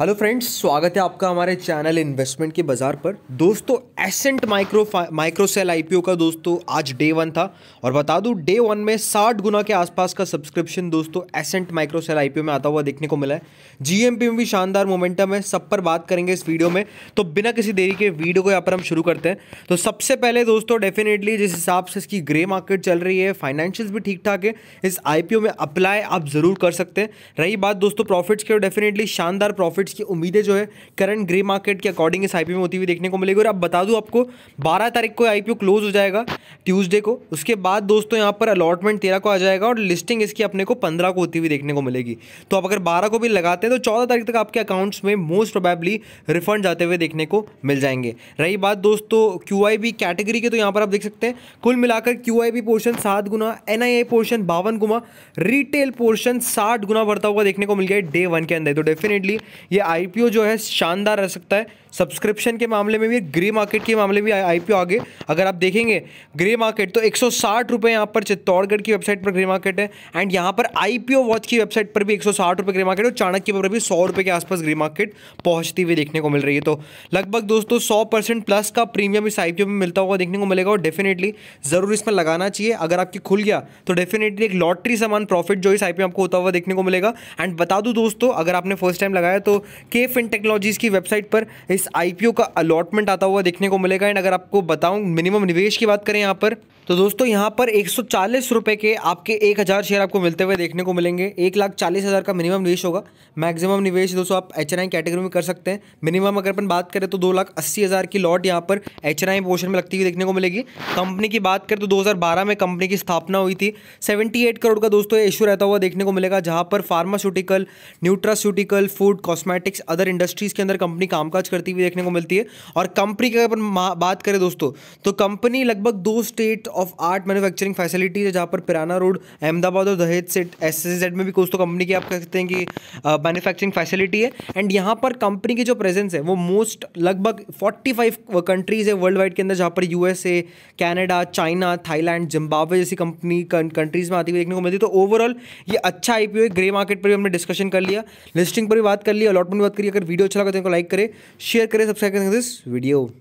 hello friends स्वागत है आपका हमारे चैनल इन्वेस्टमेंट के बाजार पर दोस्तों एसेंट माइक्रो माइक्रोसेल आईपीओ का दोस्तों आज डे वन था और बता दूं डे वन में साठ गुना के आसपास का सब्सक्रिप्शन दोस्तों एसेंट माइक्रोसेल आईपीओ में आता हुआ देखने को मिला है जीएमपी में भी शानदार मोमेंटम है सब पर बात करेंगे इस वीडियो में तो बिना किसी देरी के वीडियो को यहाँ पर हम शुरू करते हैं तो सबसे पहले दोस्तों डेफिनेटली जिस हिसाब से इसकी ग्रे मार्केट चल रही है फाइनेंशियल भी ठीक ठाक है इस आई में अप्लाई आप ज़रूर कर सकते हैं रही बात दोस्तों प्रॉफिट्स के डेफिनेटली शानदार प्रॉफिट प्रॉफिट्स की उम्मीदें जो है करंट ग्रे मार्केट के अकॉर्डिंग इस आईपीओ में होती हुई देखने को मिलेगी और अब बता दूं आपको 12 तारीख को आईपीओ क्लोज हो जाएगा ट्यूजडे को उसके बाद दोस्तों यहाँ पर अलॉटमेंट तेरह को आ जाएगा और लिस्टिंग इसकी अपने को पंद्रह को होती हुई देखने को मिलेगी तो आप अगर बारह को भी लगाते हैं तो चौदह तारीख तक आपके अकाउंट्स में मोस्ट प्रोबेबली रिफंड जाते हुए देखने को मिल जाएंगे रही बात दोस्तों क्यू कैटेगरी के तो यहाँ पर आप देख सकते हैं कुल मिलाकर क्यू पोर्शन सात गुना एन पोर्शन बावन गुना रिटेल पोर्शन साठ गुना बढ़ता हुआ देखने को मिल गया डे वन के अंदर तो डेफिनेटली ये आईपीओ जो है शानदार रह सकता है सब्सक्रिप्शन के मामले में भी ग्रे मार्केट के मामले में भी आईपीओ आगे अगर आप देखेंगे ग्रे मार्केट तो एक सौ यहाँ पर चित्तौड़गढ़ की वेबसाइट पर ग्रे मार्केट है एंड यहाँ पर आईपीओ वॉच की वेबसाइट पर भी एक सौ ग्रे मार्केट और चाणक्य पर भी सौ के आसपास ग्रे मार्केट पहुँचती हुई देखने को मिल रही है तो लगभग दोस्तों सौ प्लस का प्रीमियम इस आईपीओ में मिलता हुआ देखने को मिलेगा और डेफिनेटली ज़रूर इसमें लगाना चाहिए अगर आपकी खुल गया तो डेफिनेटली एक लॉटरी समान प्रॉफिट जो इस आईपीओ आपको होता हुआ देखने को मिलेगा एंड बता दूँ दोस्तों अगर आपने फर्स्ट टाइम लगाया तो के फिन टेक्नोलॉजीज़ की वेबसाइट पर इस आईपीओ का अलॉटमेंट आता हुआ देखने को मिलेगा एंड अगर आपको बताऊं मिनिमम निवेश की बात करें यहाँ पर तो दोस्तों यहाँ पर एक सौ के आपके एक हज़ार शेयर आपको मिलते हुए देखने को मिलेंगे एक लाख चालीस हज़ार का मिनिमम निवेश होगा मैक्सिमम निवेश दोस्तों आप एच कैटेगरी में कर सकते हैं मिनिमम अगर अपन बात करें तो दो लाख अस्सी हज़ार की लॉट यहाँ पर एच पोर्शन में लगती हुई देखने को मिलेगी कंपनी की बात करें तो दो में कंपनी की स्थापना हुई थी सेवेंटी करोड़ का दोस्तों इशू रहता हुआ देखने को मिलेगा जहाँ पर pharmaceutical nutraceutical food cosmetics other industries के अंदर कंपनी कामकाज करती हुई देखने को मिलती है और कंपनी की अगर अपन बात करें दोस्तों तो कंपनी लगभग दो state of art manufacturing facilities है जहाँ पर पिराना रोड अहमदाबाद और दहेज से एस एस में भी कुछ तो कंपनी की आप कह सकते हैं कि मैन्युफैक्चरिंग फैसिलिटी है एंड यहाँ पर कंपनी की जो प्रेजेंस है वो मोस्ट लगभग 45 कंट्रीज़ है वर्ल्ड वाइड के अंदर जहाँ पर ए कैनेडा चाइना थाईलैंड जिम्बावे जैसी कंपनी कंट्रीज़ में आती हुई देखने को मिलती है तो ओवरऑल ये अच्छा आई है ग्रे मार्केट पर भी हमने डिस्कशन कर लिया लिस्टिंग पर भी बात कर लिया अलॉटमेंट बात करिए अगर वीडियो अच्छा लगा तो इनको लाइक करें शेयर करें सब्सक्राइब करें दिस वीडियो